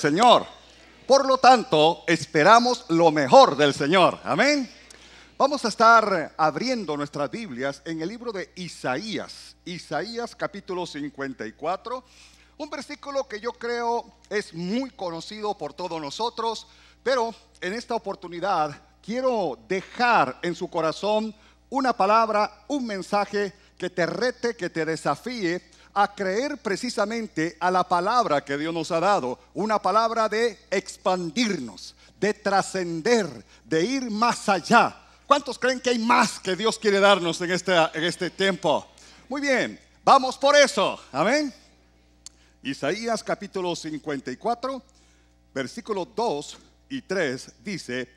Señor. Por lo tanto, esperamos lo mejor del Señor. Amén. Vamos a estar abriendo nuestras Biblias en el libro de Isaías, Isaías capítulo 54, un versículo que yo creo es muy conocido por todos nosotros, pero en esta oportunidad quiero dejar en su corazón una palabra, un mensaje que te rete, que te desafíe a creer precisamente a la palabra que Dios nos ha dado, una palabra de expandirnos, de trascender, de ir más allá. ¿Cuántos creen que hay más que Dios quiere darnos en este, en este tiempo? Muy bien, vamos por eso. Amén. Isaías capítulo 54, versículos 2 y 3 dice,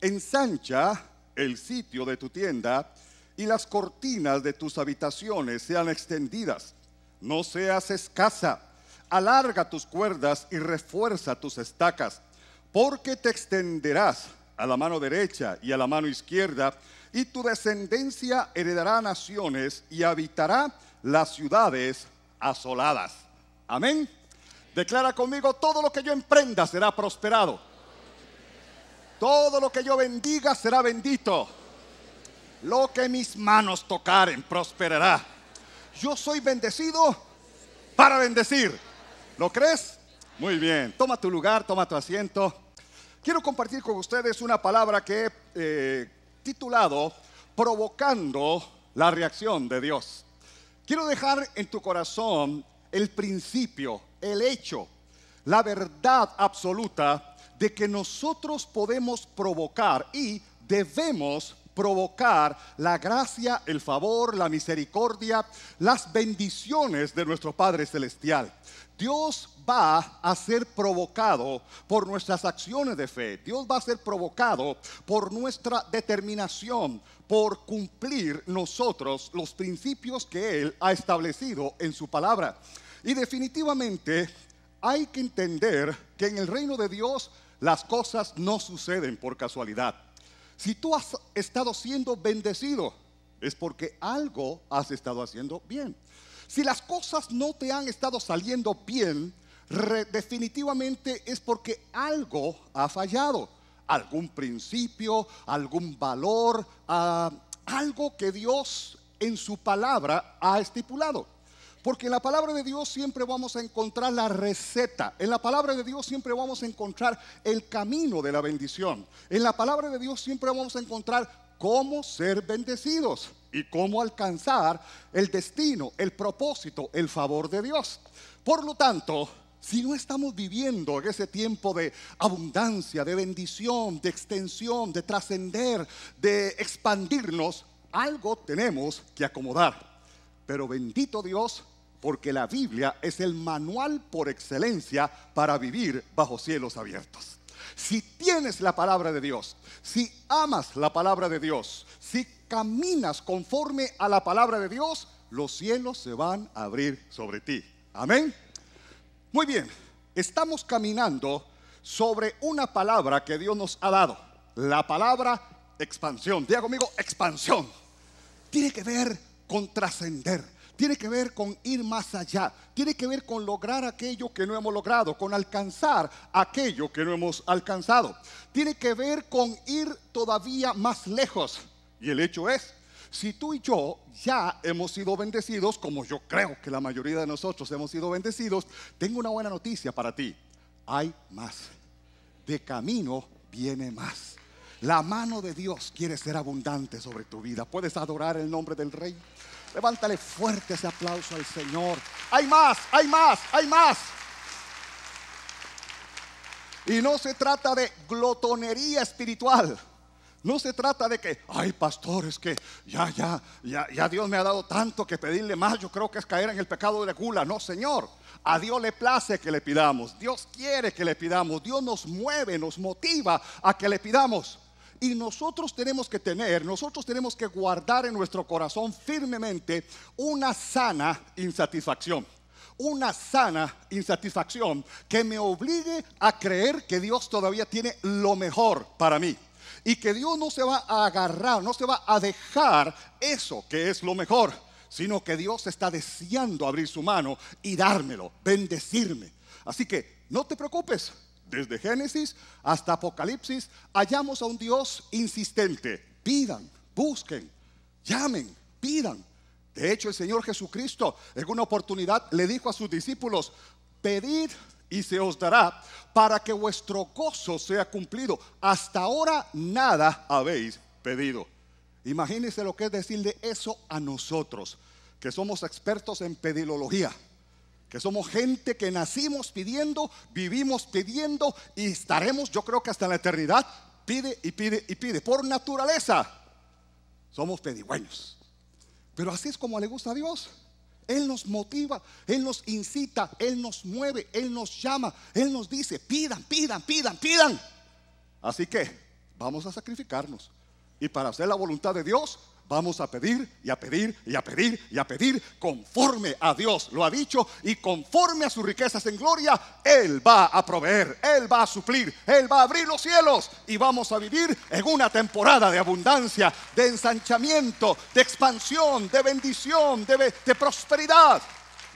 ensancha el sitio de tu tienda y las cortinas de tus habitaciones sean extendidas no seas escasa, alarga tus cuerdas y refuerza tus estacas, porque te extenderás a la mano derecha y a la mano izquierda, y tu descendencia heredará naciones y habitará las ciudades asoladas. Amén. Declara conmigo, todo lo que yo emprenda será prosperado. Todo lo que yo bendiga será bendito. Lo que mis manos tocaren prosperará yo soy bendecido para bendecir. ¿Lo crees? Muy bien, toma tu lugar, toma tu asiento. Quiero compartir con ustedes una palabra que he eh, titulado Provocando la reacción de Dios. Quiero dejar en tu corazón el principio, el hecho, la verdad absoluta de que nosotros podemos provocar y debemos provocar la gracia, el favor, la misericordia, las bendiciones de nuestro Padre Celestial. Dios va a ser provocado por nuestras acciones de fe. Dios va a ser provocado por nuestra determinación, por cumplir nosotros los principios que Él ha establecido en su palabra. Y definitivamente hay que entender que en el reino de Dios las cosas no suceden por casualidad. Si tú has estado siendo bendecido, es porque algo has estado haciendo bien. Si las cosas no te han estado saliendo bien, definitivamente es porque algo ha fallado. Algún principio, algún valor, ah, algo que Dios en su palabra ha estipulado. Porque en la palabra de Dios siempre vamos a encontrar la receta. En la palabra de Dios siempre vamos a encontrar el camino de la bendición. En la palabra de Dios siempre vamos a encontrar cómo ser bendecidos y cómo alcanzar el destino, el propósito, el favor de Dios. Por lo tanto, si no estamos viviendo en ese tiempo de abundancia, de bendición, de extensión, de trascender, de expandirnos, algo tenemos que acomodar. Pero bendito Dios, porque la Biblia es el manual por excelencia para vivir bajo cielos abiertos. Si tienes la palabra de Dios, si amas la palabra de Dios, si caminas conforme a la palabra de Dios, los cielos se van a abrir sobre ti. Amén. Muy bien, estamos caminando sobre una palabra que Dios nos ha dado, la palabra expansión. Diga conmigo, expansión. Tiene que ver con trascender tiene que ver con ir más allá, tiene que ver con lograr aquello que no hemos logrado, con alcanzar aquello que no hemos alcanzado, tiene que ver con ir todavía más lejos. Y el hecho es, si tú y yo ya hemos sido bendecidos, como yo creo que la mayoría de nosotros hemos sido bendecidos, tengo una buena noticia para ti. Hay más. De camino viene más. La mano de Dios quiere ser abundante sobre tu vida. ¿Puedes adorar el nombre del Rey? Levántale fuerte ese aplauso al Señor. Hay más, hay más, hay más. Y no se trata de glotonería espiritual. No se trata de que, ay pastor, es que ya, ya, ya, ya Dios me ha dado tanto que pedirle más, yo creo que es caer en el pecado de la gula. No, Señor, a Dios le place que le pidamos, Dios quiere que le pidamos, Dios nos mueve, nos motiva a que le pidamos. Y nosotros tenemos que tener, nosotros tenemos que guardar en nuestro corazón firmemente una sana insatisfacción una sana insatisfacción que me obligue a creer que Dios todavía tiene lo mejor para mí. Y que Dios no se va a agarrar, no se va a dejar eso que es lo mejor, sino que Dios está deseando abrir su mano y dármelo, bendecirme. Así que no te preocupes, desde Génesis hasta Apocalipsis, hallamos a un Dios insistente. Pidan, busquen, llamen, pidan. De hecho, el Señor Jesucristo en una oportunidad le dijo a sus discípulos, pedid y se os dará para que vuestro gozo sea cumplido. Hasta ahora nada habéis pedido. Imagínense lo que es decirle eso a nosotros, que somos expertos en pedilología. Que somos gente que nacimos pidiendo, vivimos pidiendo y estaremos, yo creo que hasta la eternidad, pide y pide y pide. Por naturaleza, somos pedigüeños. Pero así es como le gusta a Dios. Él nos motiva, Él nos incita, Él nos mueve, Él nos llama, Él nos dice, pidan, pidan, pidan, pidan. Así que vamos a sacrificarnos. Y para hacer la voluntad de Dios, vamos a pedir y a pedir y a pedir y a pedir conforme a Dios lo ha dicho y conforme a sus riquezas en gloria, Él va a proveer, Él va a suplir, Él va a abrir los cielos y vamos a vivir en una temporada de abundancia, de ensanchamiento, de expansión, de bendición, de, prosperidad.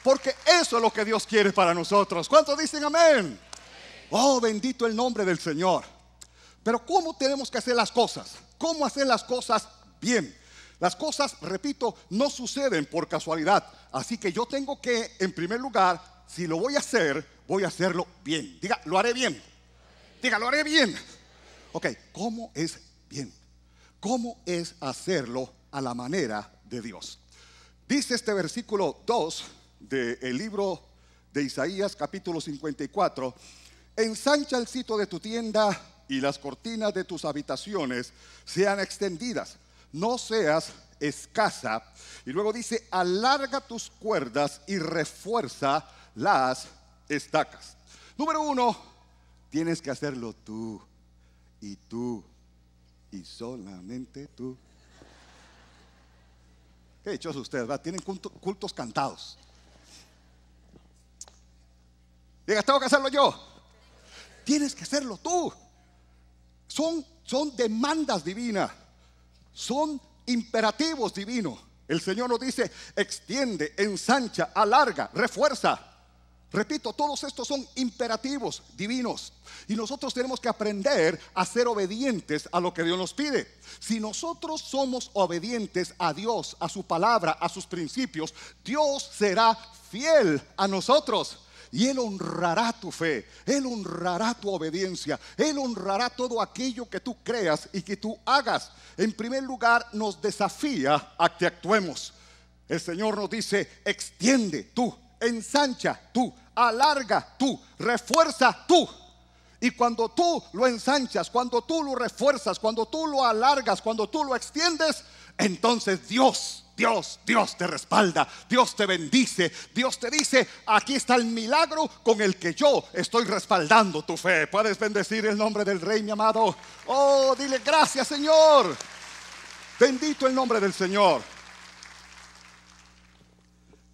Porque eso es lo que Dios quiere para nosotros. ¿Cuántos dicen amén? Oh, bendito el nombre del Señor. Pero ¿cómo tenemos que hacer las cosas? ¿Cómo hacer las cosas bien? Las cosas, repito, no suceden por casualidad. Así que yo tengo que, en primer lugar, si lo voy a hacer, voy a hacerlo bien. Diga, lo haré bien. Diga, lo haré bien. Ok, ¿cómo es bien? ¿Cómo es hacerlo a la manera de Dios? Dice este versículo 2 del libro de Isaías capítulo 54, ensancha el sitio de tu tienda y las cortinas de tus habitaciones sean extendidas no seas escasa. Y luego dice, alarga tus cuerdas y refuerza las estacas. Número uno, tienes que hacerlo tú y tú y solamente tú. Qué a ustedes, va Tienen cultos cantados. Diga tengo que hacerlo yo. Tienes que hacerlo tú. Son, son demandas divinas. Son imperativos divinos. El Señor nos dice, extiende, ensancha, alarga, refuerza. Repito, todos estos son imperativos divinos y nosotros tenemos que aprender a ser obedientes a lo que Dios nos pide. Si nosotros somos obedientes a Dios, a su palabra, a sus principios, Dios será fiel a nosotros y Él honrará tu fe, Él honrará tu obediencia, Él honrará todo aquello que tú creas y que tú hagas. En primer lugar, nos desafía a que actuemos. El Señor nos dice, extiende tú, ensancha tú, alarga tú, refuerza tú. Y cuando tú lo ensanchas, cuando tú lo refuerzas, cuando tú lo alargas, cuando tú lo extiendes, entonces Dios Dios, Dios te respalda, Dios te bendice, Dios te dice, aquí está el milagro con el que yo estoy respaldando tu fe. Puedes bendecir el nombre del Rey, mi amado. Oh, dile gracias, Señor. Bendito el nombre del Señor.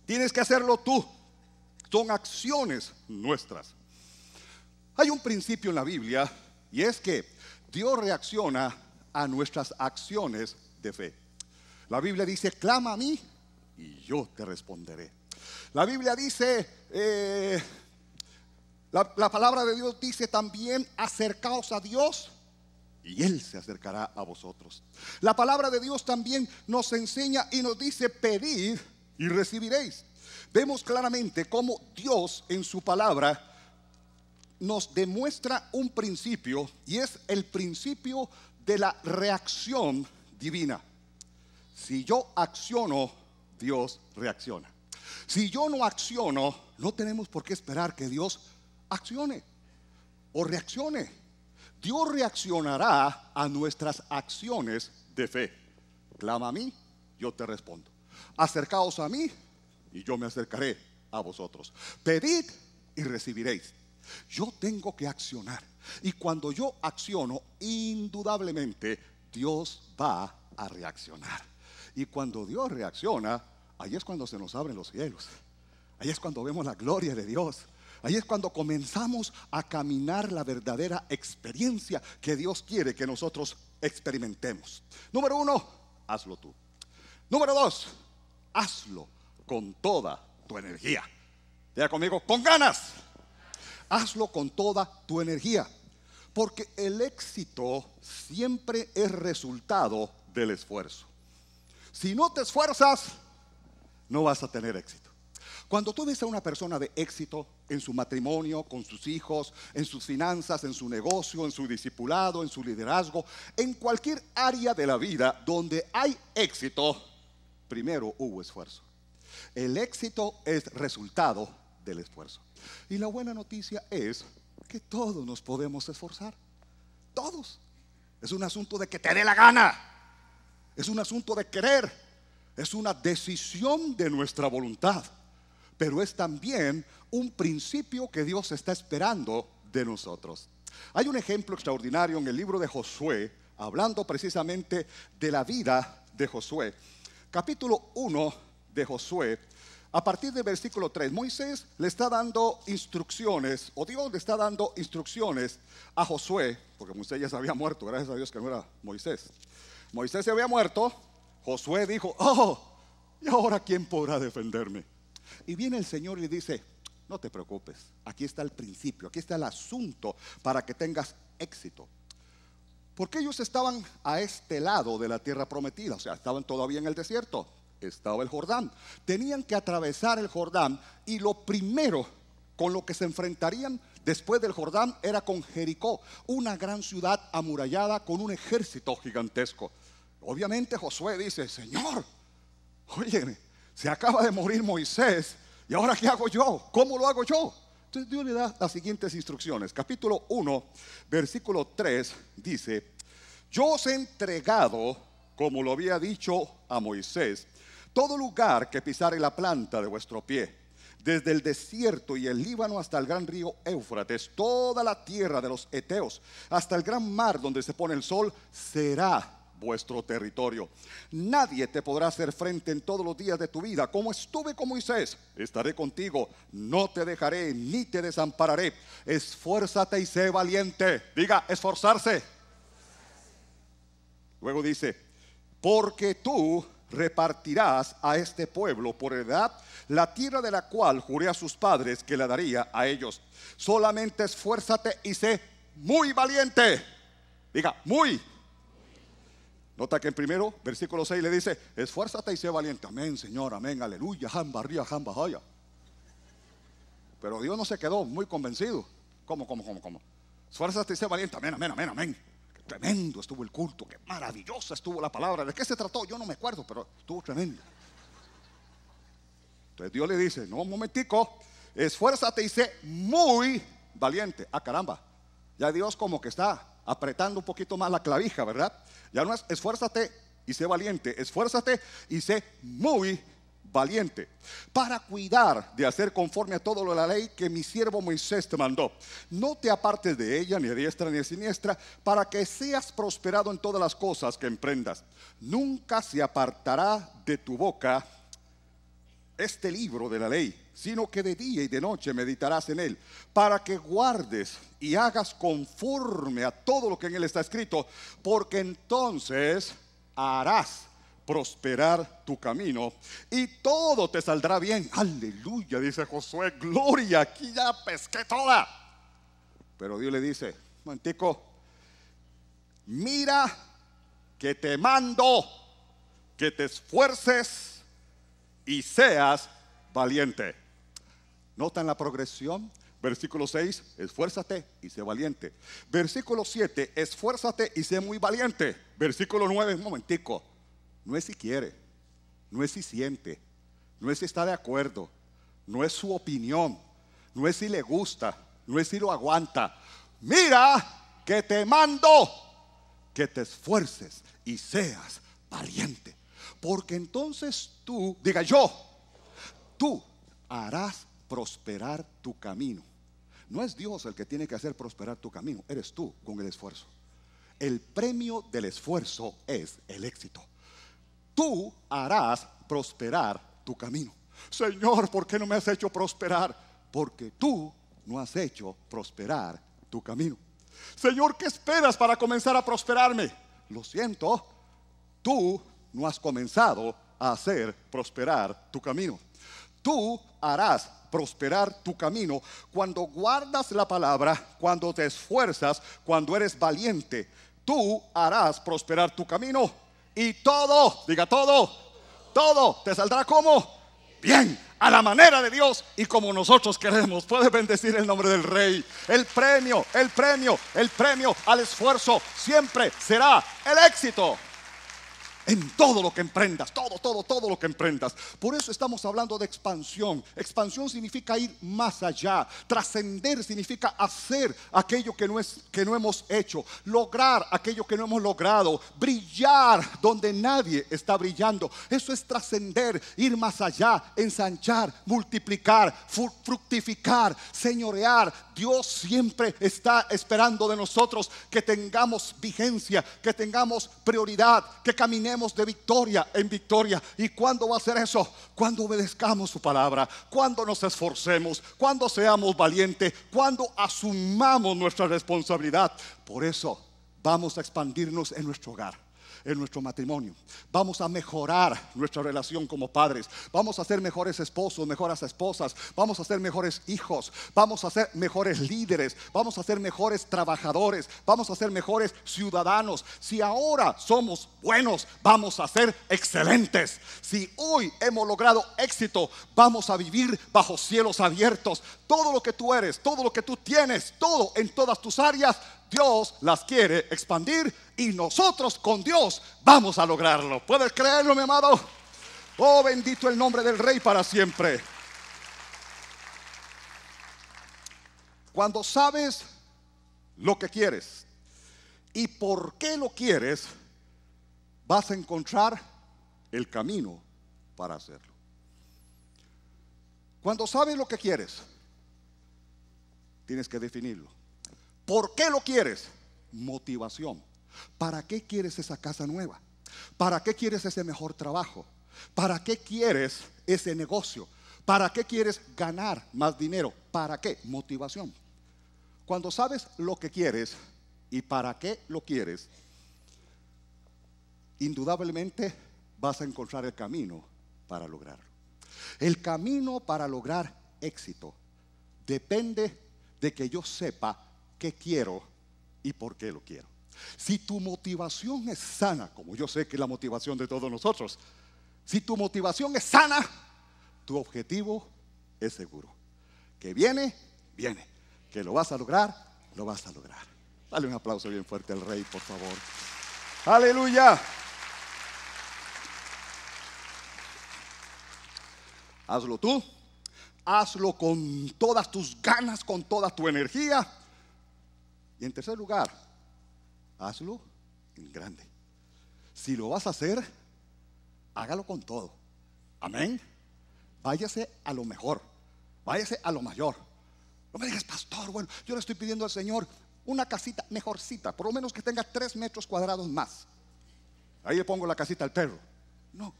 Tienes que hacerlo tú. Son acciones nuestras. Hay un principio en la Biblia y es que Dios reacciona a nuestras acciones de fe. La Biblia dice, clama a mí y yo te responderé. La Biblia dice, eh, la, la palabra de Dios dice también, acercaos a Dios y Él se acercará a vosotros. La palabra de Dios también nos enseña y nos dice, pedid y recibiréis. Vemos claramente cómo Dios en su palabra nos demuestra un principio y es el principio de la reacción divina. Si yo acciono, Dios reacciona. Si yo no acciono, no tenemos por qué esperar que Dios accione o reaccione. Dios reaccionará a nuestras acciones de fe. Clama a mí, yo te respondo. Acercaos a mí y yo me acercaré a vosotros. Pedid y recibiréis. Yo tengo que accionar. Y cuando yo acciono, indudablemente Dios va a reaccionar. Y cuando Dios reacciona, ahí es cuando se nos abren los cielos. Ahí es cuando vemos la gloria de Dios. Ahí es cuando comenzamos a caminar la verdadera experiencia que Dios quiere que nosotros experimentemos. Número uno, hazlo tú. Número dos, hazlo con toda tu energía. ¿Ya conmigo, con ganas. Hazlo con toda tu energía. Porque el éxito siempre es resultado del esfuerzo. Si no te esfuerzas, no vas a tener éxito. Cuando tú ves a una persona de éxito en su matrimonio, con sus hijos, en sus finanzas, en su negocio, en su discipulado, en su liderazgo, en cualquier área de la vida donde hay éxito, primero hubo esfuerzo. El éxito es resultado del esfuerzo. Y la buena noticia es que todos nos podemos esforzar. Todos. Es un asunto de que te dé la gana es un asunto de querer, es una decisión de nuestra voluntad, pero es también un principio que Dios está esperando de nosotros. Hay un ejemplo extraordinario en el libro de Josué, hablando precisamente de la vida de Josué. Capítulo 1 de Josué, a partir del versículo 3, Moisés le está dando instrucciones, o Dios le está dando instrucciones a Josué, porque Moisés ya se había muerto, gracias a Dios que no era Moisés. Moisés se había muerto, Josué dijo, oh, ¿y ahora quién podrá defenderme? Y viene el Señor y dice, no te preocupes, aquí está el principio, aquí está el asunto para que tengas éxito. Porque ellos estaban a este lado de la tierra prometida, o sea, estaban todavía en el desierto, estaba el Jordán. Tenían que atravesar el Jordán y lo primero con lo que se enfrentarían después del Jordán era con Jericó, una gran ciudad amurallada con un ejército gigantesco. Obviamente Josué dice, Señor, oye, se acaba de morir Moisés, ¿y ahora qué hago yo? ¿Cómo lo hago yo? Entonces Dios le da las siguientes instrucciones. Capítulo 1, versículo 3 dice, yo os he entregado, como lo había dicho a Moisés, todo lugar que pisare la planta de vuestro pie, desde el desierto y el Líbano hasta el gran río Éufrates, toda la tierra de los Eteos, hasta el gran mar donde se pone el sol, será vuestro territorio. Nadie te podrá hacer frente en todos los días de tu vida. Como estuve con Moisés, estaré contigo. No te dejaré ni te desampararé. Esfuérzate y sé valiente. Diga, esforzarse. Luego dice, porque tú repartirás a este pueblo por edad la tierra de la cual juré a sus padres que la daría a ellos. Solamente esfuérzate y sé muy valiente. Diga, muy Nota que en primero, versículo 6 le dice, esfuérzate y sé valiente. Amén, Señor, amén, aleluya, jamba, ría, jamba, Pero Dios no se quedó muy convencido. ¿Cómo, cómo, cómo, cómo? Esfuérzate y sé valiente. Amén, amén, amén, amén. tremendo estuvo el culto, qué maravillosa estuvo la palabra. ¿De qué se trató? Yo no me acuerdo, pero estuvo tremendo. Entonces Dios le dice, no, un momentico, esfuérzate y sé muy valiente. Ah, caramba, ya Dios como que está apretando un poquito más la clavija, ¿verdad? Ya no es esfuérzate y sé valiente, esfuérzate y sé muy valiente, para cuidar de hacer conforme a todo lo de la ley que mi siervo Moisés te mandó. No te apartes de ella, ni a diestra ni a siniestra, para que seas prosperado en todas las cosas que emprendas. Nunca se apartará de tu boca este libro de la ley sino que de día y de noche meditarás en él, para que guardes y hagas conforme a todo lo que en él está escrito, porque entonces harás prosperar tu camino y todo te saldrá bien. Aleluya, dice Josué, gloria, aquí ya pesqué toda. Pero Dios le dice, mantico, mira que te mando que te esfuerces y seas valiente. Notan la progresión. Versículo 6, esfuérzate y sé valiente. Versículo 7, esfuérzate y sé muy valiente. Versículo 9, un momentico. No es si quiere, no es si siente, no es si está de acuerdo, no es su opinión, no es si le gusta, no es si lo aguanta. Mira que te mando que te esfuerces y seas valiente. Porque entonces tú, diga yo, tú harás prosperar tu camino. No es Dios el que tiene que hacer prosperar tu camino, eres tú con el esfuerzo. El premio del esfuerzo es el éxito. Tú harás prosperar tu camino. Señor, ¿por qué no me has hecho prosperar? Porque tú no has hecho prosperar tu camino. Señor, ¿qué esperas para comenzar a prosperarme? Lo siento, tú no has comenzado a hacer prosperar tu camino. Tú harás prosperar tu camino. Cuando guardas la palabra, cuando te esfuerzas, cuando eres valiente, tú harás prosperar tu camino. Y todo, diga todo, todo te saldrá como bien, a la manera de Dios y como nosotros queremos. Puedes bendecir el nombre del Rey. El premio, el premio, el premio al esfuerzo siempre será el éxito en todo lo que emprendas, todo, todo, todo lo que emprendas. Por eso estamos hablando de expansión. Expansión significa ir más allá. Trascender significa hacer aquello que no, es, que no hemos hecho, lograr aquello que no hemos logrado, brillar donde nadie está brillando. Eso es trascender, ir más allá, ensanchar, multiplicar, fructificar, señorear. Dios siempre está esperando de nosotros que tengamos vigencia, que tengamos prioridad, que caminemos de victoria en victoria. ¿Y cuándo va a ser eso? Cuando obedezcamos su palabra, cuando nos esforcemos, cuando seamos valientes, cuando asumamos nuestra responsabilidad. Por eso vamos a expandirnos en nuestro hogar en nuestro matrimonio. Vamos a mejorar nuestra relación como padres. Vamos a ser mejores esposos, mejores esposas. Vamos a ser mejores hijos. Vamos a ser mejores líderes. Vamos a ser mejores trabajadores. Vamos a ser mejores ciudadanos. Si ahora somos buenos, vamos a ser excelentes. Si hoy hemos logrado éxito, vamos a vivir bajo cielos abiertos. Todo lo que tú eres, todo lo que tú tienes, todo en todas tus áreas, Dios las quiere expandir y nosotros con Dios vamos a lograrlo. ¿Puedes creerlo, mi amado? Oh, bendito el nombre del Rey para siempre. Cuando sabes lo que quieres y por qué lo quieres, vas a encontrar el camino para hacerlo. Cuando sabes lo que quieres, tienes que definirlo. ¿Por qué lo quieres? Motivación. ¿Para qué quieres esa casa nueva? ¿Para qué quieres ese mejor trabajo? ¿Para qué quieres ese negocio? ¿Para qué quieres ganar más dinero? ¿Para qué? Motivación. Cuando sabes lo que quieres y para qué lo quieres, indudablemente vas a encontrar el camino para lograrlo. El camino para lograr éxito depende de que yo sepa qué quiero y por qué lo quiero. Si tu motivación es sana, como yo sé que es la motivación de todos nosotros, si tu motivación es sana, tu objetivo es seguro. Que viene, viene. Que lo vas a lograr, lo vas a lograr. Dale un aplauso bien fuerte al rey, por favor. Aleluya. Hazlo tú. Hazlo con todas tus ganas, con toda tu energía y en tercer lugar, hazlo en grande. Si lo vas a hacer, hágalo con todo. Amén. Váyase a lo mejor. Váyase a lo mayor. No me digas, pastor, bueno, yo le estoy pidiendo al Señor una casita mejorcita, por lo menos que tenga tres metros cuadrados más. Ahí le pongo la casita al perro. No.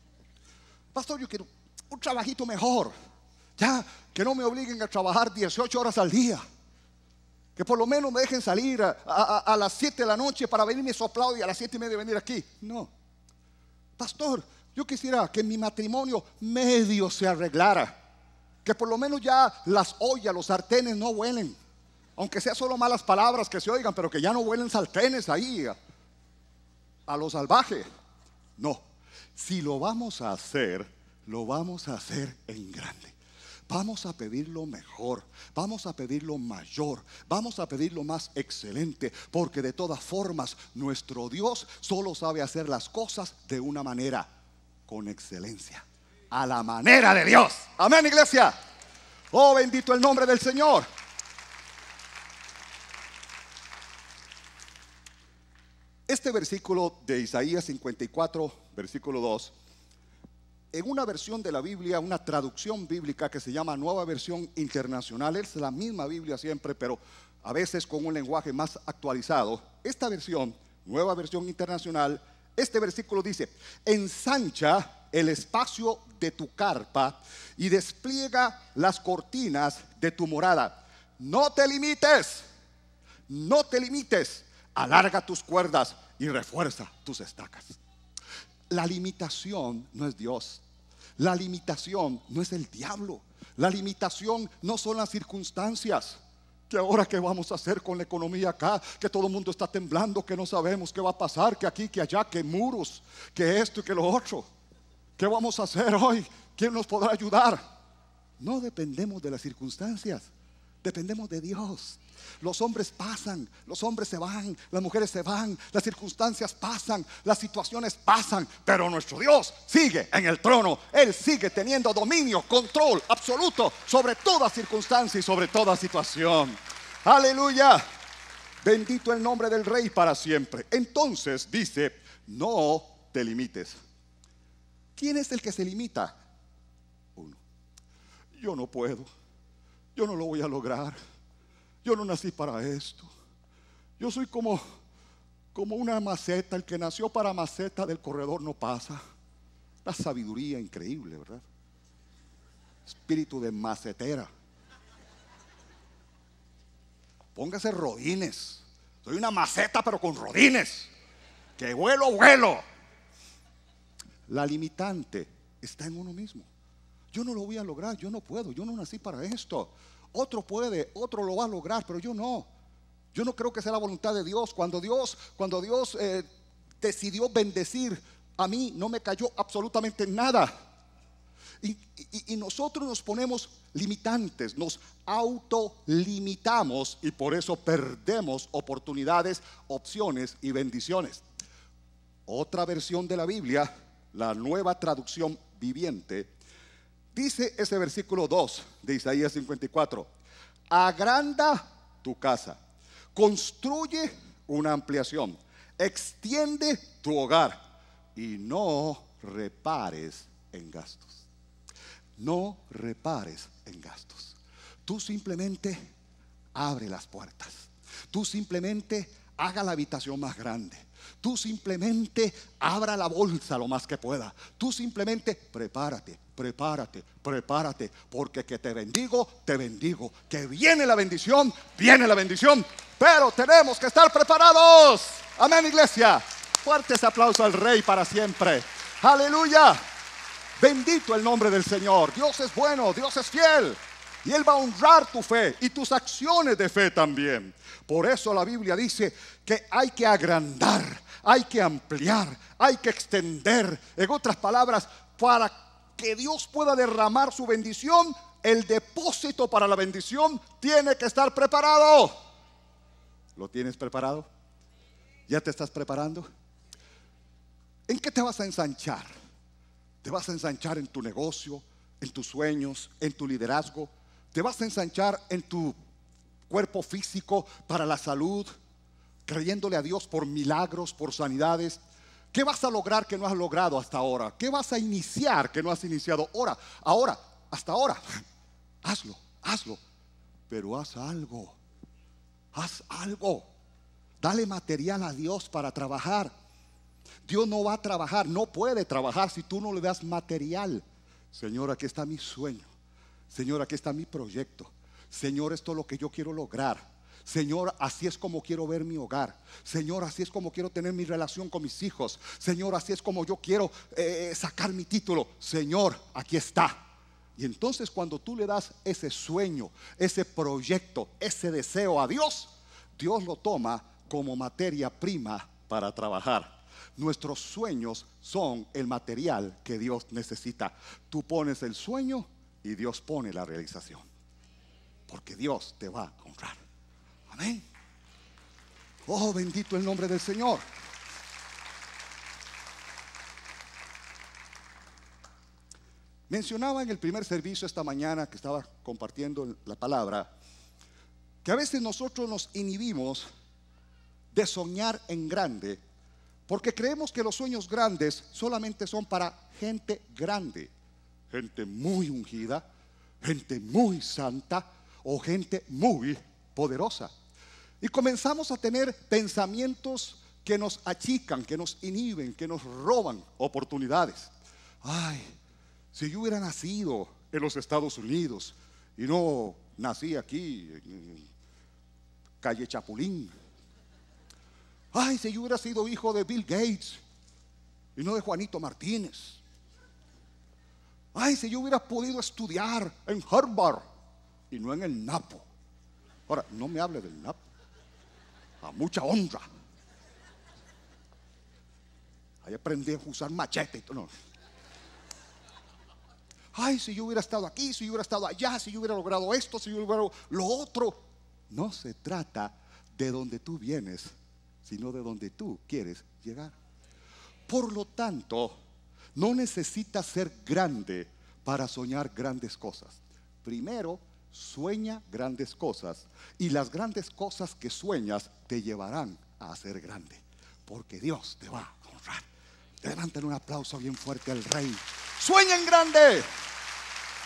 Pastor, yo quiero un trabajito mejor. Ya, que no me obliguen a trabajar 18 horas al día. Que por lo menos me dejen salir a, las 7 de la noche para venirme soplado y a las 7 y media venir aquí. No. Pastor, yo quisiera que mi matrimonio medio se arreglara. Que por lo menos ya las ollas, los sartenes no huelen. Aunque sea solo malas palabras que se oigan, pero que ya no huelen sartenes ahí. A, a lo salvaje. No. Si lo vamos a hacer, lo vamos a hacer en grande. Vamos a pedir lo mejor, vamos a pedir lo mayor, vamos a pedir lo más excelente, porque de todas formas nuestro Dios solo sabe hacer las cosas de una manera, con excelencia, a la manera de Dios. Amén, iglesia. Oh, bendito el nombre del Señor. Este versículo de Isaías 54, versículo 2 en una versión de la Biblia, una traducción bíblica que se llama Nueva Versión Internacional, es la misma Biblia siempre, pero a veces con un lenguaje más actualizado. Esta versión, Nueva Versión Internacional, este versículo dice, ensancha el espacio de tu carpa y despliega las cortinas de tu morada. No te limites, no te limites, alarga tus cuerdas y refuerza tus estacas. La limitación no es Dios. La limitación no es el diablo. La limitación no son las circunstancias. Que ahora qué vamos a hacer con la economía acá? Que todo el mundo está temblando, que no sabemos qué va a pasar, que aquí, que allá, que muros, que esto y que lo otro. ¿Qué vamos a hacer hoy? ¿Quién nos podrá ayudar? No dependemos de las circunstancias dependemos de Dios. Los hombres pasan, los hombres se van, las mujeres se van, las circunstancias pasan, las situaciones pasan, pero nuestro Dios sigue en el trono. Él sigue teniendo dominio, control absoluto sobre toda circunstancia y sobre toda situación. Aleluya. Bendito el nombre del Rey para siempre. Entonces dice, no te limites. ¿Quién es el que se limita? Uno. Yo no puedo yo no lo voy a lograr, yo no nací para esto, yo soy como, como una maceta, el que nació para maceta del corredor no pasa. La sabiduría increíble, ¿verdad? Espíritu de macetera. Póngase rodines. Soy una maceta, pero con rodines. Que vuelo, vuelo. La limitante está en uno mismo yo no lo voy a lograr, yo no puedo, yo no nací para esto. Otro puede, otro lo va a lograr, pero yo no. Yo no creo que sea la voluntad de Dios. Cuando Dios, cuando Dios eh, decidió bendecir, a mí no me cayó absolutamente nada. Y, y nosotros nos ponemos limitantes, nos autolimitamos y por eso perdemos oportunidades, opciones y bendiciones. Otra versión de la Biblia, la nueva traducción viviente, Dice ese versículo 2 de Isaías 54, agranda tu casa, construye una ampliación, extiende tu hogar y no repares en gastos. No repares en gastos. Tú simplemente abre las puertas. Tú simplemente haga la habitación más grande. Tú simplemente abra la bolsa lo más que pueda. Tú simplemente prepárate, prepárate, prepárate, porque que te bendigo, te bendigo. Que viene la bendición, viene la bendición, pero tenemos que estar preparados. Amén, iglesia. Fuertes aplausos al Rey para siempre. Aleluya. Bendito el nombre del Señor. Dios es bueno, Dios es fiel. Y Él va a honrar tu fe y tus acciones de fe también. Por eso la Biblia dice que hay que agrandar, hay que ampliar, hay que extender. En otras palabras, para que Dios pueda derramar su bendición, el depósito para la bendición tiene que estar preparado. ¿Lo tienes preparado? ¿Ya te estás preparando? ¿En qué te vas a ensanchar? ¿Te vas a ensanchar en tu negocio, en tus sueños, en tu liderazgo? ¿Te vas a ensanchar en tu cuerpo físico para la salud, creyéndole a Dios por milagros, por sanidades? ¿Qué vas a lograr que no has logrado hasta ahora? ¿Qué vas a iniciar que no has iniciado ahora? Ahora, hasta ahora. Hazlo, hazlo. Pero haz algo. Haz algo. Dale material a Dios para trabajar. Dios no va a trabajar, no puede trabajar si tú no le das material. Señor, aquí está mi sueño. Señor, aquí está mi proyecto. Señor, esto es lo que yo quiero lograr. Señor, así es como quiero ver mi hogar. Señor, así es como quiero tener mi relación con mis hijos. Señor, así es como yo quiero eh, sacar mi título. Señor, aquí está. Y entonces cuando tú le das ese sueño, ese proyecto, ese deseo a Dios, Dios lo toma como materia prima para trabajar. Nuestros sueños son el material que Dios necesita. Tú pones el sueño y Dios pone la realización. Porque Dios te va a honrar. Amén. Oh, bendito el nombre del Señor. Mencionaba en el primer servicio esta mañana que estaba compartiendo la palabra, que a veces nosotros nos inhibimos de soñar en grande, porque creemos que los sueños grandes solamente son para gente grande, gente muy ungida, gente muy santa o gente muy poderosa. Y comenzamos a tener pensamientos que nos achican, que nos inhiben, que nos roban oportunidades. Ay, si yo hubiera nacido en los Estados Unidos y no nací aquí, en calle Chapulín. Ay, si yo hubiera sido hijo de Bill Gates y no de Juanito Martínez. Ay, si yo hubiera podido estudiar en Harvard y no en el Napo. Ahora, no me hable del Napo mucha honra. Ahí aprendí a usar machete. Ay, si yo hubiera estado aquí, si yo hubiera estado allá, si yo hubiera logrado esto, si yo hubiera logrado lo otro. No se trata de donde tú vienes, sino de donde tú quieres llegar. Por lo tanto, no necesitas ser grande para soñar grandes cosas. Primero, sueña grandes cosas y las grandes cosas que sueñas te llevarán a ser grande, porque Dios te va a honrar. Levanten un aplauso bien fuerte al rey. Sueña en grande,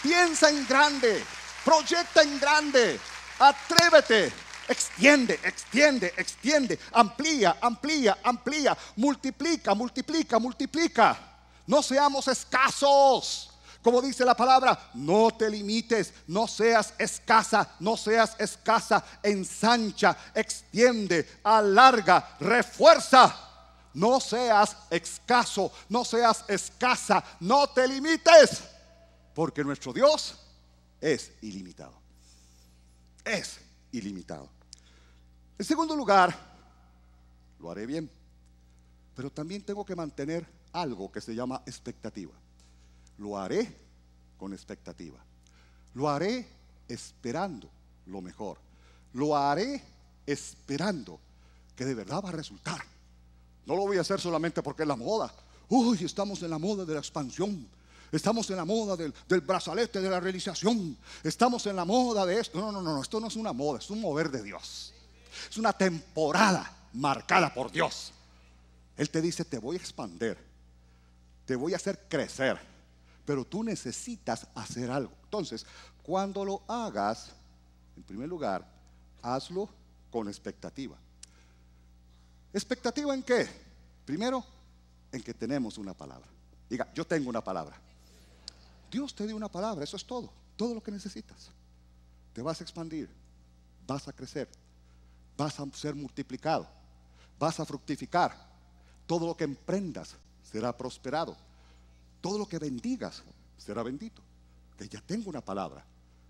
piensa en grande, proyecta en grande, atrévete, extiende, extiende, extiende, amplía, amplía, amplía, multiplica, multiplica, multiplica. No seamos escasos. Como dice la palabra, no te limites, no seas escasa, no seas escasa, ensancha, extiende, alarga, refuerza. No seas escaso, no seas escasa, no te limites, porque nuestro Dios es ilimitado. Es ilimitado. En segundo lugar, lo haré bien, pero también tengo que mantener algo que se llama expectativa lo haré con expectativa. Lo haré esperando lo mejor. Lo haré esperando que de verdad va a resultar. No lo voy a hacer solamente porque es la moda. Uy, estamos en la moda de la expansión. Estamos en la moda del, brazalete de la realización. Estamos en la moda de esto. No, no, no, esto no es una moda, es un mover de Dios. Es una temporada marcada por Dios. Él te dice, te voy a expander, te voy a hacer crecer pero tú necesitas hacer algo. Entonces, cuando lo hagas, en primer lugar, hazlo con expectativa. ¿Expectativa en qué? Primero, en que tenemos una palabra. Diga, yo tengo una palabra. Dios te dio una palabra, eso es todo, todo lo que necesitas. Te vas a expandir, vas a crecer, vas a ser multiplicado, vas a fructificar. Todo lo que emprendas será prosperado todo lo que bendigas será bendito. Que ya tengo una palabra.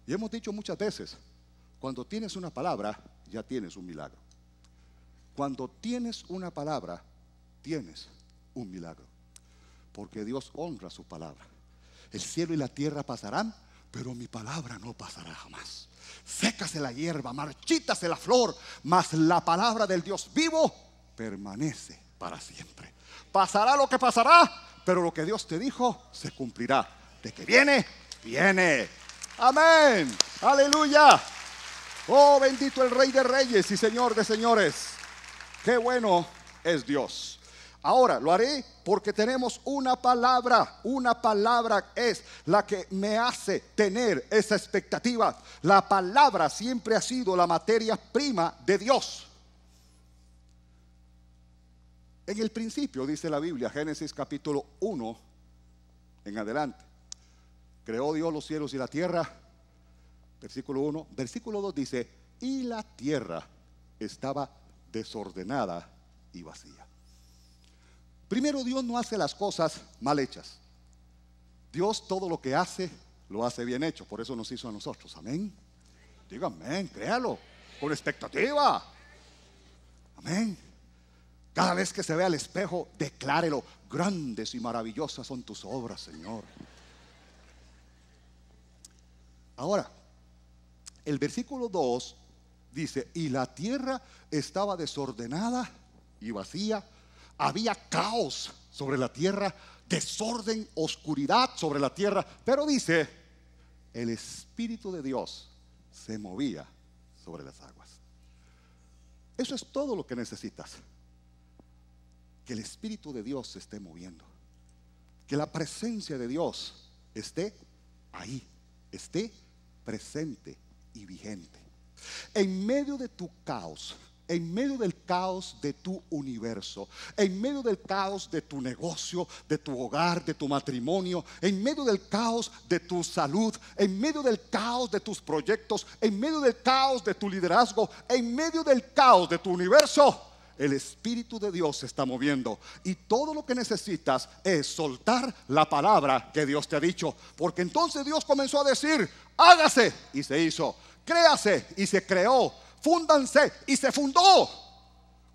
Y hemos dicho muchas veces, cuando tienes una palabra, ya tienes un milagro. Cuando tienes una palabra, tienes un milagro. Porque Dios honra su palabra. El cielo y la tierra pasarán, pero mi palabra no pasará jamás. Sécase la hierba, marchítase la flor, mas la palabra del Dios vivo permanece para siempre. Pasará lo que pasará, pero lo que Dios te dijo se cumplirá. De que viene, viene. Amén. Aleluya. Oh, bendito el Rey de Reyes y Señor de Señores. Qué bueno es Dios. Ahora lo haré porque tenemos una palabra. Una palabra es la que me hace tener esa expectativa. La palabra siempre ha sido la materia prima de Dios. En el principio, dice la Biblia, Génesis capítulo 1, en adelante, creó Dios los cielos y la tierra, versículo 1, versículo 2 dice, y la tierra estaba desordenada y vacía. Primero Dios no hace las cosas mal hechas. Dios todo lo que hace lo hace bien hecho. Por eso nos hizo a nosotros. Amén. Diga amén, créalo. Con expectativa. Amén. Cada vez que se vea al espejo, declárelo. Grandes y maravillosas son tus obras, Señor. Ahora, el versículo 2 dice, y la tierra estaba desordenada y vacía. Había caos sobre la tierra, desorden, oscuridad sobre la tierra. Pero dice, el Espíritu de Dios se movía sobre las aguas. Eso es todo lo que necesitas que el Espíritu de Dios se esté moviendo, que la presencia de Dios esté ahí, esté presente y vigente. En medio de tu caos, en medio del caos de tu universo, en medio del caos de tu negocio, de tu hogar, de tu matrimonio, en medio del caos de tu salud, en medio del caos de tus proyectos, en medio del caos de tu liderazgo, en medio del caos de tu universo, el Espíritu de Dios se está moviendo. Y todo lo que necesitas es soltar la palabra que Dios te ha dicho. Porque entonces Dios comenzó a decir, hágase y se hizo, créase y se creó, fúndanse y se fundó.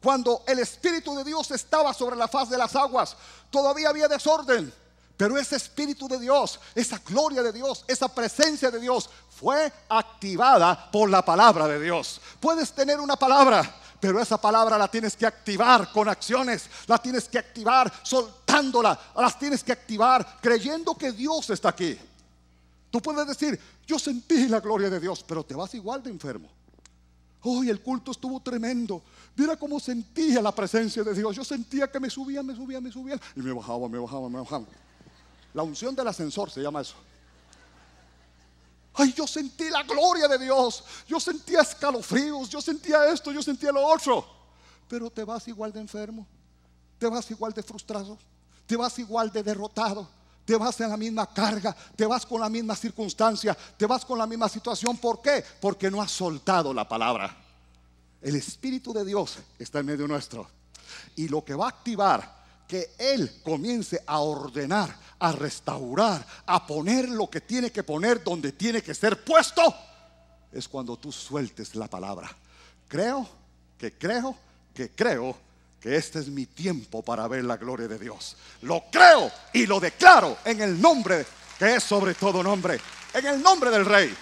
Cuando el Espíritu de Dios estaba sobre la faz de las aguas, todavía había desorden. Pero ese Espíritu de Dios, esa gloria de Dios, esa presencia de Dios fue activada por la palabra de Dios. Puedes tener una palabra, pero esa palabra la tienes que activar con acciones, la tienes que activar soltándola, las tienes que activar creyendo que Dios está aquí. Tú puedes decir, yo sentí la gloria de Dios, pero te vas igual de enfermo. Hoy el culto estuvo tremendo. Mira cómo sentía la presencia de Dios. Yo sentía que me subía, me subía, me subía. Y me bajaba, me bajaba, me bajaba. La unción del ascensor se llama eso. Ay, yo sentí la gloria de Dios. Yo sentía escalofríos. Yo sentía esto, yo sentía lo otro. Pero te vas igual de enfermo. Te vas igual de frustrado. Te vas igual de derrotado. Te vas en la misma carga. Te vas con la misma circunstancia. Te vas con la misma situación. ¿Por qué? Porque no has soltado la palabra. El Espíritu de Dios está en medio nuestro. Y lo que va a activar que Él comience a ordenar, a restaurar, a poner lo que tiene que poner donde tiene que ser puesto, es cuando tú sueltes la palabra. Creo que creo que creo que este es mi tiempo para ver la gloria de Dios. Lo creo y lo declaro en el nombre que es sobre todo nombre, en el nombre del Rey.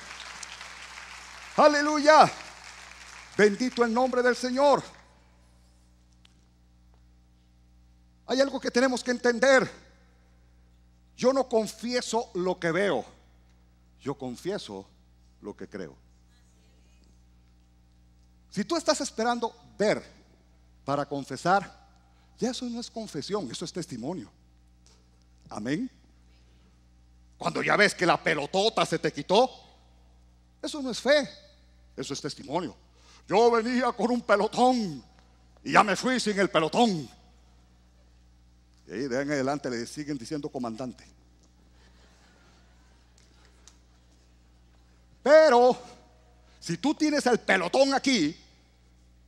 Aleluya. Bendito el nombre del Señor. Hay algo que tenemos que entender. Yo no confieso lo que veo, yo confieso lo que creo. Si tú estás esperando ver para confesar, ya eso no es confesión, eso es testimonio. Amén. Cuando ya ves que la pelotota se te quitó, eso no es fe, eso es testimonio. Yo venía con un pelotón y ya me fui sin el pelotón adelante le siguen diciendo comandante. Pero si tú tienes el pelotón aquí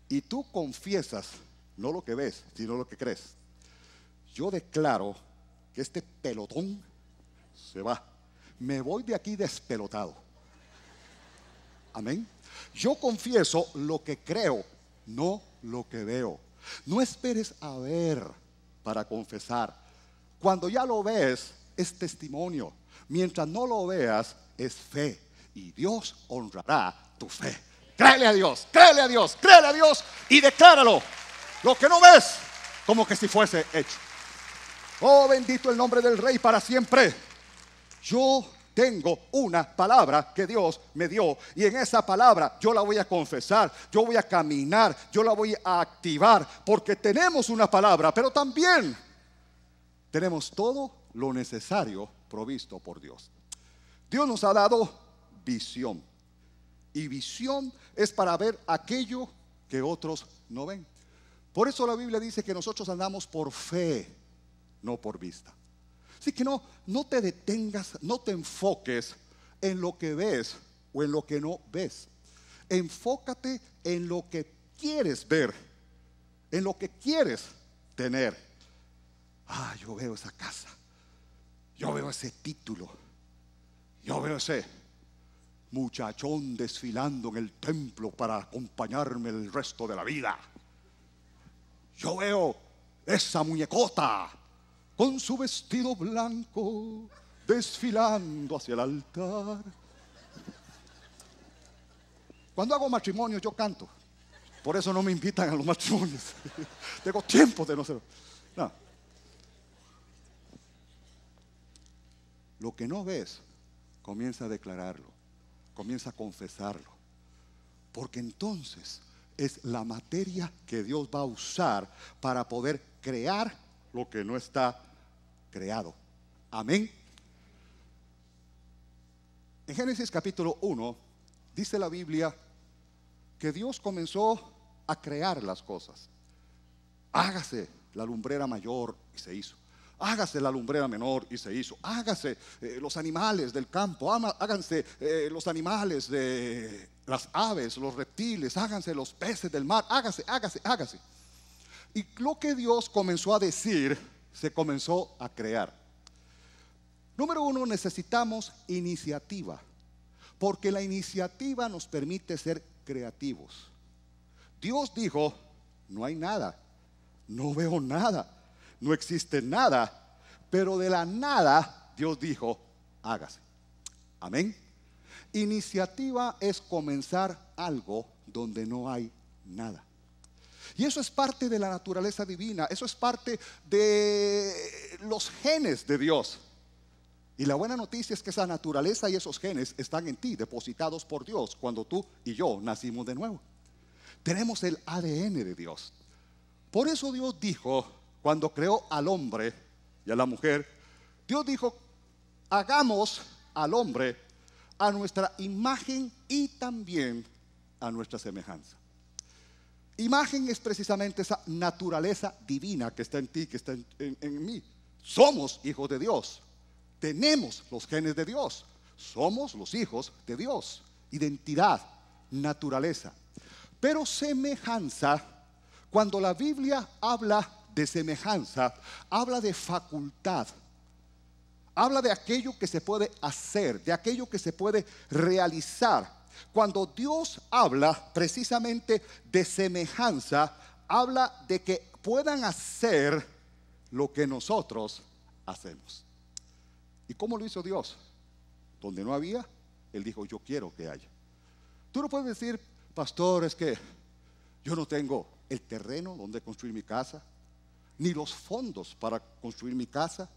y tú confiesas, no lo que ves, sino lo que crees, yo declaro que este pelotón se va. Me voy de aquí despelotado. Amén. Yo confieso lo que creo, no lo que veo. No esperes a ver para confesar. Cuando ya lo ves, es testimonio. Mientras no lo veas, es fe. Y Dios honrará tu fe. Créele a Dios, créele a Dios, créele a Dios y decláralo. Lo que no ves, como que si fuese hecho. Oh, bendito el nombre del Rey para siempre. Yo tengo una palabra que Dios me dio y en esa palabra yo la voy a confesar, yo voy a caminar, yo la voy a activar, porque tenemos una palabra, pero también tenemos todo lo necesario provisto por Dios. Dios nos ha dado visión y visión es para ver aquello que otros no ven. Por eso la Biblia dice que nosotros andamos por fe, no por vista. Así que no, no te detengas, no te enfoques en lo que ves o en lo que no ves. Enfócate en lo que quieres ver, en lo que quieres tener. Ah, yo veo esa casa, yo veo ese título, yo veo ese muchachón desfilando en el templo para acompañarme el resto de la vida. Yo veo esa muñecota con su vestido blanco desfilando hacia el altar. Cuando hago matrimonio yo canto. Por eso no me invitan a los matrimonios. Tengo tiempo de no ser. Lo que no ves, comienza a declararlo, comienza a confesarlo. Porque entonces es la materia que Dios va a usar para poder crear lo que no está creado. Amén. En Génesis capítulo 1 dice la Biblia que Dios comenzó a crear las cosas. Hágase la lumbrera mayor y se hizo. Hágase la lumbrera menor y se hizo. Hágase eh, los animales del campo. háganse eh, los animales de las aves, los reptiles. Háganse los peces del mar. Hágase, hágase, hágase. Y lo que Dios comenzó a decir se comenzó a crear. Número uno, necesitamos iniciativa, porque la iniciativa nos permite ser creativos. Dios dijo, no hay nada, no veo nada, no existe nada, pero de la nada Dios dijo, hágase. Amén. Iniciativa es comenzar algo donde no hay nada. Y eso es parte de la naturaleza divina, eso es parte de los genes de Dios. Y la buena noticia es que esa naturaleza y esos genes están en ti, depositados por Dios, cuando tú y yo nacimos de nuevo. Tenemos el ADN de Dios. Por eso Dios dijo, cuando creó al hombre y a la mujer, Dios dijo, hagamos al hombre a nuestra imagen y también a nuestra semejanza. Imagen es precisamente esa naturaleza divina que está en ti, que está en, mí. Somos hijos de Dios. Tenemos los genes de Dios. Somos los hijos de Dios. Identidad, naturaleza. Pero semejanza, cuando la Biblia habla de semejanza, habla de facultad. Habla de aquello que se puede hacer, de aquello que se puede realizar, cuando Dios habla precisamente de semejanza, habla de que puedan hacer lo que nosotros hacemos. ¿Y cómo lo hizo Dios? Donde no había, Él dijo, yo quiero que haya. Tú no puedes decir, pastor, es que yo no tengo el terreno donde construir mi casa, ni los fondos para construir mi casa,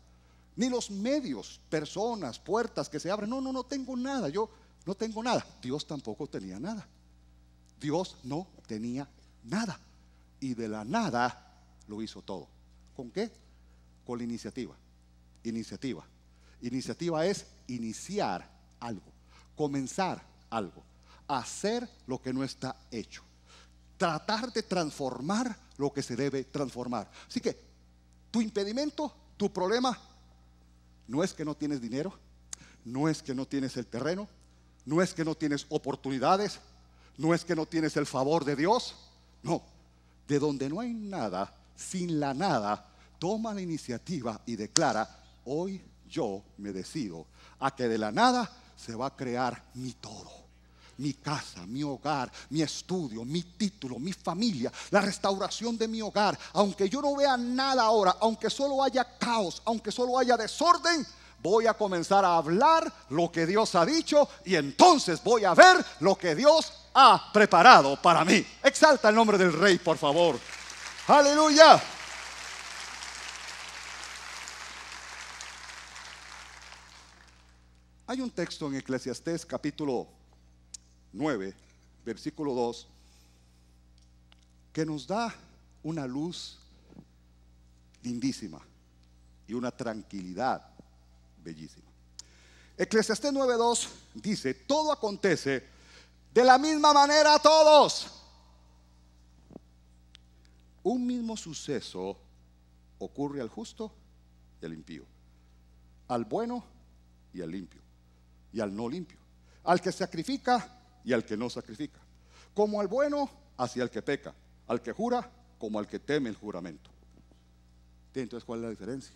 ni los medios, personas, puertas que se abren. No, no, no tengo nada. Yo, no tengo nada. Dios tampoco tenía nada. Dios no tenía nada. Y de la nada lo hizo todo. ¿Con qué? Con la iniciativa. Iniciativa. Iniciativa es iniciar algo, comenzar algo, hacer lo que no está hecho, tratar de transformar lo que se debe transformar. Así que tu impedimento, tu problema, no es que no tienes dinero, no es que no tienes el terreno, no es que no tienes oportunidades, no es que no tienes el favor de Dios, no. De donde no hay nada, sin la nada, toma la iniciativa y declara, hoy yo me decido a que de la nada se va a crear mi todo. Mi casa, mi hogar, mi estudio, mi título, mi familia, la restauración de mi hogar. Aunque yo no vea nada ahora, aunque solo haya caos, aunque solo haya desorden, voy a comenzar a hablar lo que Dios ha dicho y entonces voy a ver lo que Dios ha preparado para mí. Exalta el nombre del Rey, por favor. Aleluya. Hay un texto en Eclesiastés capítulo 9, versículo 2, que nos da una luz lindísima y una tranquilidad Bellísimo. Eclesiastés 9.2 dice, todo acontece de la misma manera a todos. Un mismo suceso ocurre al justo y al impío, al bueno y al limpio, y al no limpio, al que sacrifica y al que no sacrifica, como al bueno hacia el que peca, al que jura como al que teme el juramento. Entonces, ¿cuál es la diferencia?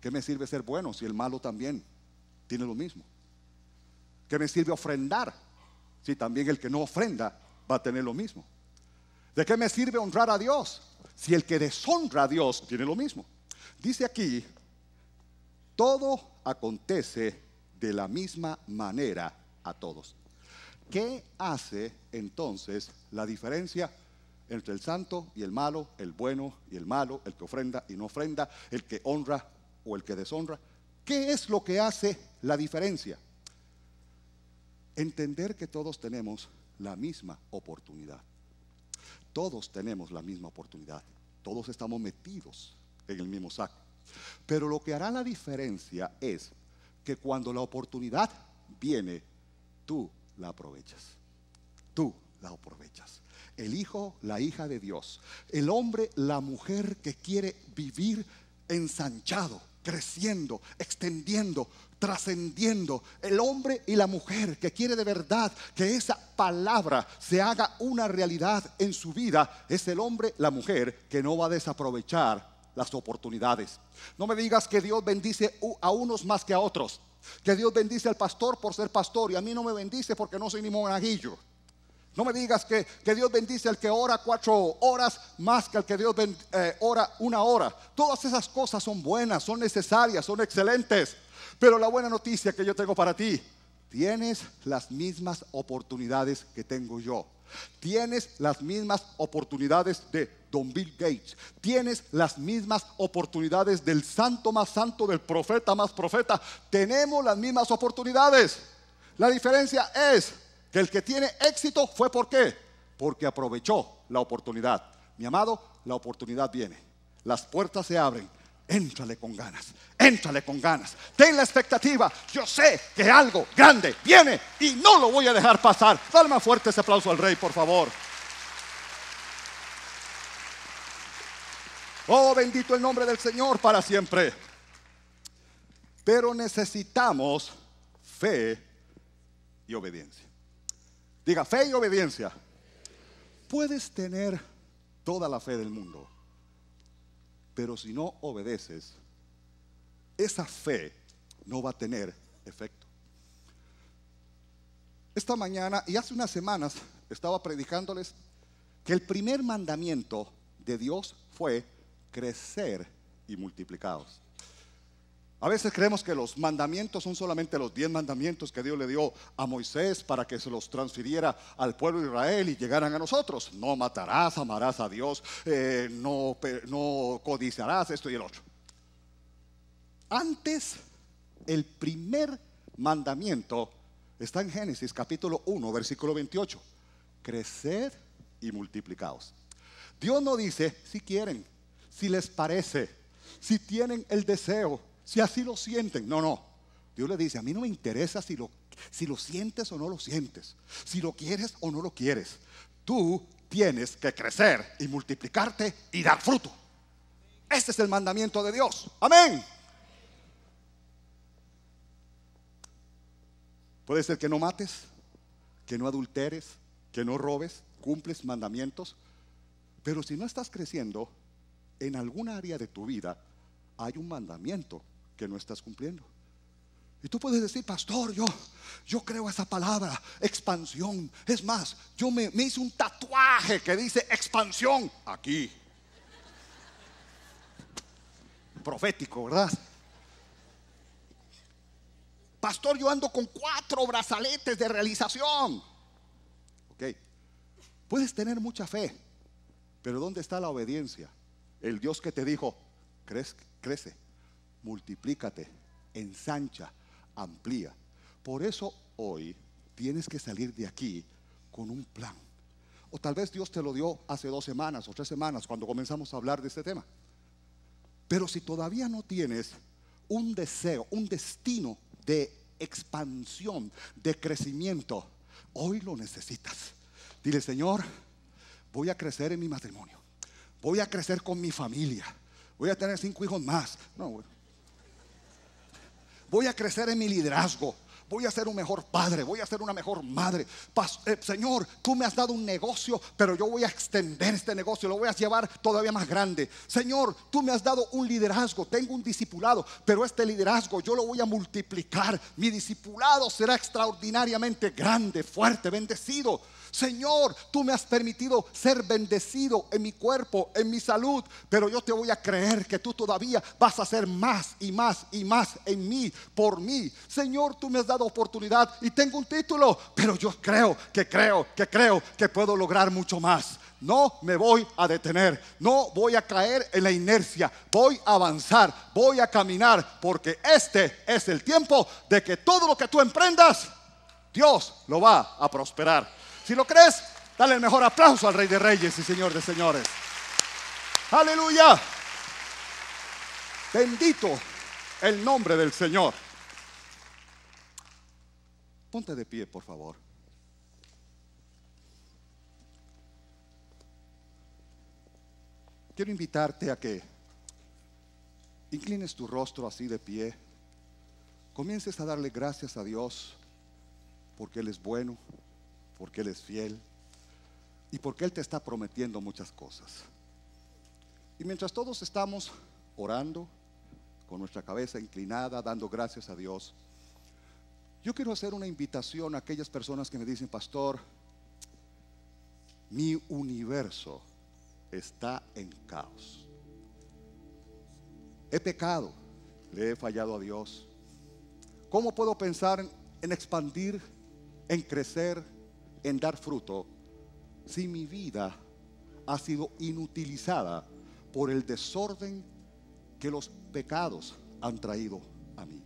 ¿Qué me sirve ser bueno si el malo también tiene lo mismo? ¿Qué me sirve ofrendar si también el que no ofrenda va a tener lo mismo? ¿De qué me sirve honrar a Dios si el que deshonra a Dios tiene lo mismo? Dice aquí, todo acontece de la misma manera a todos. ¿Qué hace entonces la diferencia entre el santo y el malo, el bueno y el malo, el que ofrenda y no ofrenda, el que honra o el que deshonra. ¿Qué es lo que hace la diferencia? Entender que todos tenemos la misma oportunidad. Todos tenemos la misma oportunidad. Todos estamos metidos en el mismo saco. Pero lo que hará la diferencia es que cuando la oportunidad viene, tú la aprovechas. Tú la aprovechas. El hijo, la hija de Dios. El hombre, la mujer que quiere vivir ensanchado, creciendo, extendiendo, trascendiendo. El hombre y la mujer que quiere de verdad que esa palabra se haga una realidad en su vida, es el hombre, la mujer que no va a desaprovechar las oportunidades. No me digas que Dios bendice a unos más que a otros, que Dios bendice al pastor por ser pastor y a mí no me bendice porque no soy ni monaguillo. No me digas que, Dios bendice al que ora cuatro horas más que al que Dios eh, ora una hora. Todas esas cosas son buenas, son necesarias, son excelentes. Pero la buena noticia que yo tengo para ti, tienes las mismas oportunidades que tengo yo. Tienes las mismas oportunidades de Don Bill Gates. Tienes las mismas oportunidades del santo más santo, del profeta más profeta. Tenemos las mismas oportunidades. La diferencia es que el que tiene éxito fue por qué? Porque aprovechó la oportunidad. Mi amado, la oportunidad viene. Las puertas se abren. Éntrale con ganas, éntrale con ganas. Ten la expectativa. Yo sé que algo grande viene y no lo voy a dejar pasar. Dale fuerte ese aplauso al rey, por favor. Oh, bendito el nombre del Señor para siempre. Pero necesitamos fe y obediencia. Diga fe y obediencia. Puedes tener toda la fe del mundo, pero si no obedeces, esa fe no va a tener efecto. Esta mañana y hace unas semanas estaba predicándoles que el primer mandamiento de Dios fue crecer y multiplicados. A veces creemos que los mandamientos son solamente los diez mandamientos que Dios le dio a Moisés para que se los transfiriera al pueblo de Israel y llegaran a nosotros. No matarás, amarás a Dios, eh, no, codiciarás esto y el otro. Antes, el primer mandamiento está en Génesis capítulo 1, versículo 28. Creced y multiplicaos. Dios no dice si quieren, si les parece, si tienen el deseo si así lo sienten. No, no. Dios le dice, a mí no me interesa si lo, si lo sientes o no lo sientes, si lo quieres o no lo quieres. Tú tienes que crecer y multiplicarte y dar fruto. Este es el mandamiento de Dios. Amén. Puede ser que no mates, que no adulteres, que no robes, cumples mandamientos, pero si no estás creciendo, en alguna área de tu vida hay un mandamiento que no estás cumpliendo. Y tú puedes decir, pastor, yo, yo creo esa palabra, expansión. Es más, yo me, me hice un tatuaje que dice expansión aquí. Profético, ¿verdad? Pastor, yo ando con cuatro brazaletes de realización. Ok, puedes tener mucha fe, pero ¿dónde está la obediencia? El Dios que te dijo, crece multiplícate, ensancha, amplía. Por eso hoy tienes que salir de aquí con un plan. O tal vez Dios te lo dio hace dos semanas o tres semanas cuando comenzamos a hablar de este tema. Pero si todavía no tienes un deseo, un destino de expansión, de crecimiento, hoy lo necesitas. Dile, Señor, voy a crecer en mi matrimonio. Voy a crecer con mi familia. Voy a tener cinco hijos más. No, voy a crecer en mi liderazgo, voy a ser un mejor padre, voy a ser una mejor madre. Eh, señor, tú me has dado un negocio, pero yo voy a extender este negocio, lo voy a llevar todavía más grande. Señor, tú me has dado un liderazgo, tengo un discipulado, pero este liderazgo yo lo voy a multiplicar. Mi discipulado será extraordinariamente grande, fuerte, bendecido. Señor, tú me has permitido ser bendecido en mi cuerpo, en mi salud, pero yo te voy a creer que tú todavía vas a hacer más y más y más en mí, por mí. Señor, tú me has dado oportunidad y tengo un título, pero yo creo que creo, que creo que puedo lograr mucho más. No me voy a detener, no voy a caer en la inercia, voy a avanzar, voy a caminar, porque este es el tiempo de que todo lo que tú emprendas, Dios lo va a prosperar. Si lo crees, dale el mejor aplauso al Rey de Reyes y Señor de Señores. Aleluya. Bendito el nombre del Señor. Ponte de pie, por favor. Quiero invitarte a que inclines tu rostro así de pie. Comiences a darle gracias a Dios porque Él es bueno, porque Él es fiel y porque Él te está prometiendo muchas cosas. Y mientras todos estamos orando, con nuestra cabeza inclinada, dando gracias a Dios, yo quiero hacer una invitación a aquellas personas que me dicen, pastor, mi universo está en caos. He pecado, le he fallado a Dios. ¿Cómo puedo pensar en expandir, en crecer, en dar fruto si mi vida ha sido inutilizada por el desorden que los pecados han traído a mí?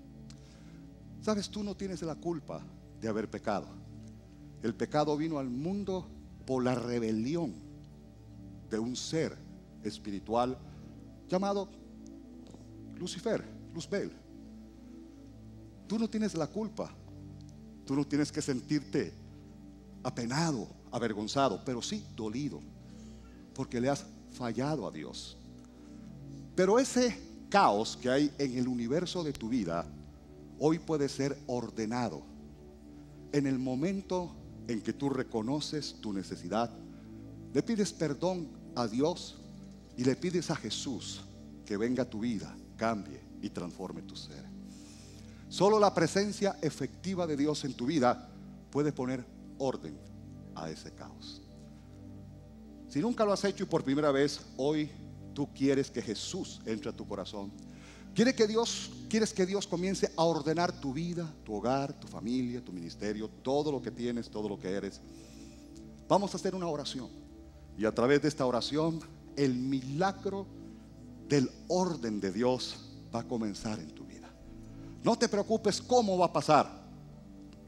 Sabes, tú no tienes la culpa de haber pecado. El pecado vino al mundo por la rebelión de un ser espiritual llamado Lucifer, Luzbel. Tú no tienes la culpa. Tú no tienes que sentirte apenado, avergonzado, pero sí dolido, porque le has fallado a Dios. Pero ese caos que hay en el universo de tu vida, hoy puede ser ordenado. En el momento en que tú reconoces tu necesidad, le pides perdón a Dios y le pides a Jesús que venga a tu vida, cambie y transforme tu ser. Solo la presencia efectiva de Dios en tu vida puede poner orden a ese caos. Si nunca lo has hecho y por primera vez, hoy tú quieres que Jesús entre a tu corazón. Quieres que Dios, quieres que Dios comience a ordenar tu vida, tu hogar, tu familia, tu ministerio, todo lo que tienes, todo lo que eres. Vamos a hacer una oración. Y a través de esta oración, el milagro del orden de Dios va a comenzar en tu vida. No te preocupes cómo va a pasar.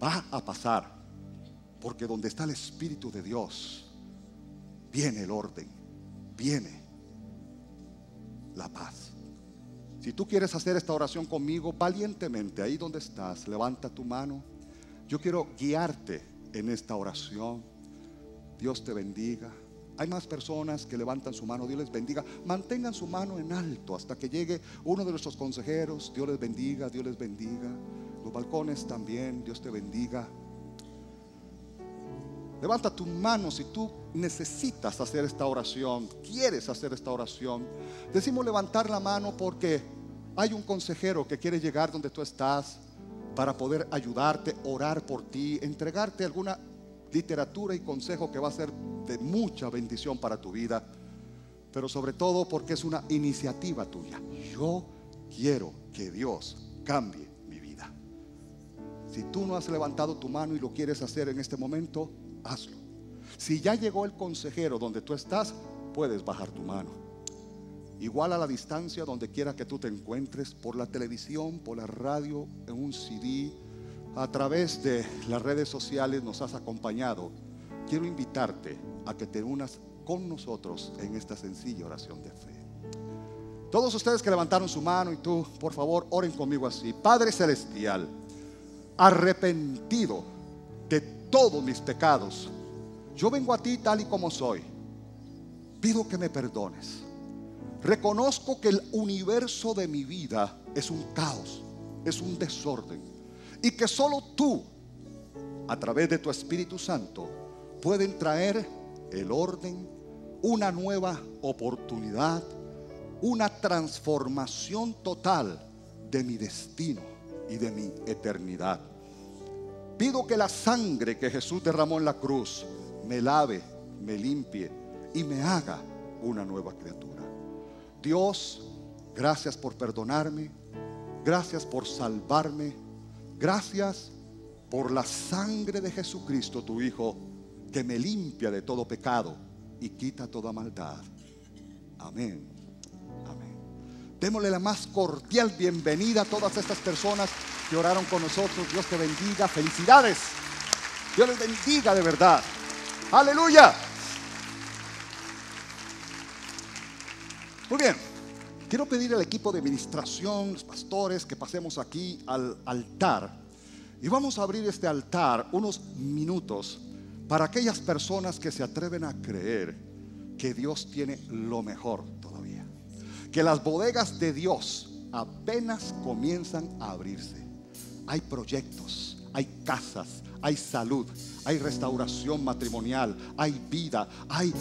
Va a pasar porque donde está el Espíritu de Dios, viene el orden, viene la paz. Si tú quieres hacer esta oración conmigo, valientemente, ahí donde estás, levanta tu mano. Yo quiero guiarte en esta oración. Dios te bendiga. Hay más personas que levantan su mano, Dios les bendiga. Mantengan su mano en alto hasta que llegue uno de nuestros consejeros. Dios les bendiga, Dios les bendiga. Los balcones también, Dios te bendiga. Levanta tu mano si tú necesitas hacer esta oración, quieres hacer esta oración. Decimos levantar la mano porque hay un consejero que quiere llegar donde tú estás para poder ayudarte, orar por ti, entregarte alguna literatura y consejo que va a ser de mucha bendición para tu vida, pero sobre todo porque es una iniciativa tuya. Yo quiero que Dios cambie mi vida. Si tú no has levantado tu mano y lo quieres hacer en este momento, hazlo. Si ya llegó el consejero donde tú estás, puedes bajar tu mano. Igual a la distancia donde quiera que tú te encuentres, por la televisión, por la radio, en un CD, a través de las redes sociales nos has acompañado. Quiero invitarte a que te unas con nosotros en esta sencilla oración de fe. Todos ustedes que levantaron su mano y tú, por favor, oren conmigo así. Padre Celestial, arrepentido de todos mis pecados. Yo vengo a ti tal y como soy. Pido que me perdones. Reconozco que el universo de mi vida es un caos, es un desorden. Y que solo tú, a través de tu Espíritu Santo, pueden traer el orden, una nueva oportunidad, una transformación total de mi destino y de mi eternidad. Pido que la sangre que Jesús derramó en la cruz me lave, me limpie y me haga una nueva criatura. Dios, gracias por perdonarme, gracias por salvarme, gracias por la sangre de Jesucristo, tu Hijo, que me limpia de todo pecado y quita toda maldad. Amén. Démosle la más cordial bienvenida a todas estas personas que oraron con nosotros. Dios te bendiga. Felicidades. Dios les bendiga de verdad. Aleluya. Muy bien. Quiero pedir al equipo de administración, los pastores, que pasemos aquí al altar. Y vamos a abrir este altar unos minutos para aquellas personas que se atreven a creer que Dios tiene lo mejor que las bodegas de Dios apenas comienzan a abrirse. Hay proyectos, hay casas, hay salud, hay restauración matrimonial, hay vida, hay,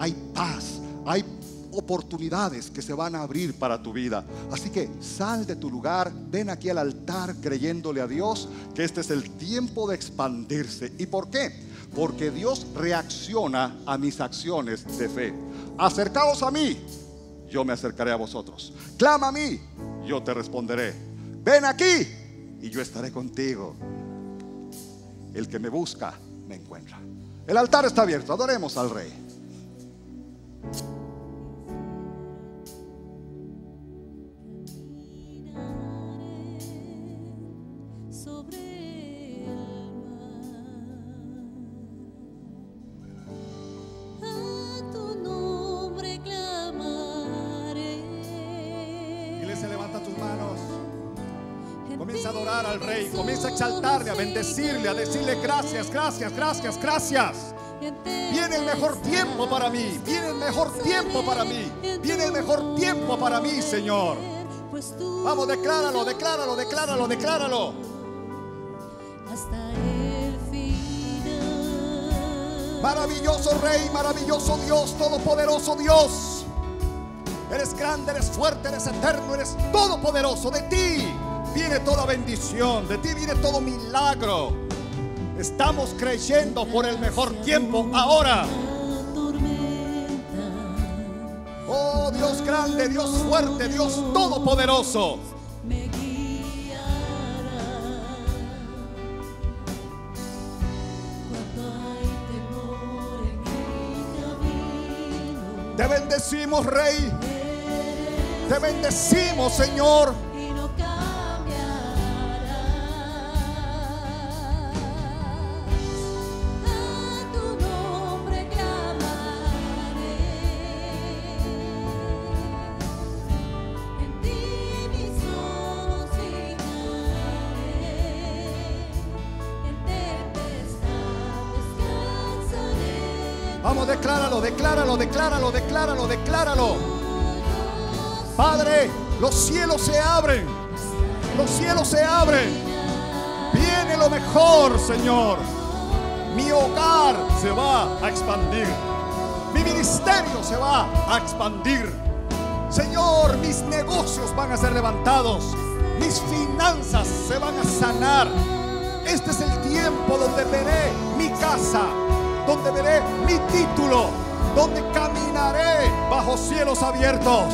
hay paz, hay oportunidades que se van a abrir para tu vida. Así que sal de tu lugar, ven aquí al altar creyéndole a Dios que este es el tiempo de expandirse. ¿Y por qué? Porque Dios reacciona a mis acciones de fe. Acercaos a mí yo me acercaré a vosotros. Clama a mí, yo te responderé. Ven aquí y yo estaré contigo. El que me busca, me encuentra. El altar está abierto, adoremos al rey. bendecirle, a decirle gracias, gracias, gracias, gracias. Viene el mejor tiempo para mí, viene el mejor tiempo para mí, viene el mejor tiempo para mí, Señor. Vamos, decláralo, decláralo, decláralo, decláralo. Hasta el Maravilloso Rey, maravilloso Dios, todopoderoso Dios. Eres grande, eres fuerte, eres eterno, eres todopoderoso de ti viene toda bendición, de ti viene todo milagro. Estamos creyendo por el mejor tiempo ahora. Oh Dios grande, Dios fuerte, Dios todopoderoso. Te bendecimos, Rey. Te bendecimos, Señor. decláralo, decláralo, decláralo, decláralo, decláralo. Padre, los cielos se abren. Los cielos se abren. Viene lo mejor, Señor. Mi hogar se va a expandir. Mi ministerio se va a expandir. Señor, mis negocios van a ser levantados. Mis finanzas se van a sanar. Este es el tiempo donde veré mi casa, donde veré mi título, donde caminaré bajo cielos abiertos.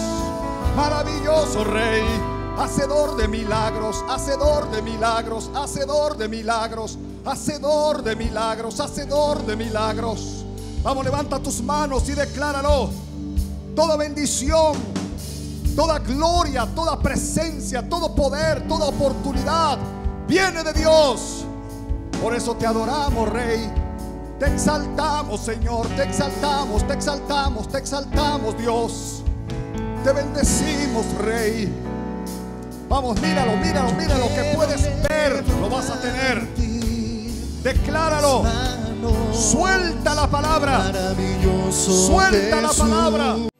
Maravilloso Rey, hacedor de milagros, hacedor de milagros, hacedor de milagros, hacedor de milagros, hacedor de milagros. Vamos, levanta tus manos y decláralo. Toda bendición, toda gloria, toda presencia, todo poder, toda oportunidad viene de Dios. Por eso te adoramos, Rey. Te exaltamos, Señor, te exaltamos, te exaltamos, te exaltamos, Dios. Te bendecimos, Rey. Vamos, míralo, míralo, míralo, que puedes ver, lo vas a tener. Decláralo. Suelta la palabra. Suelta la palabra.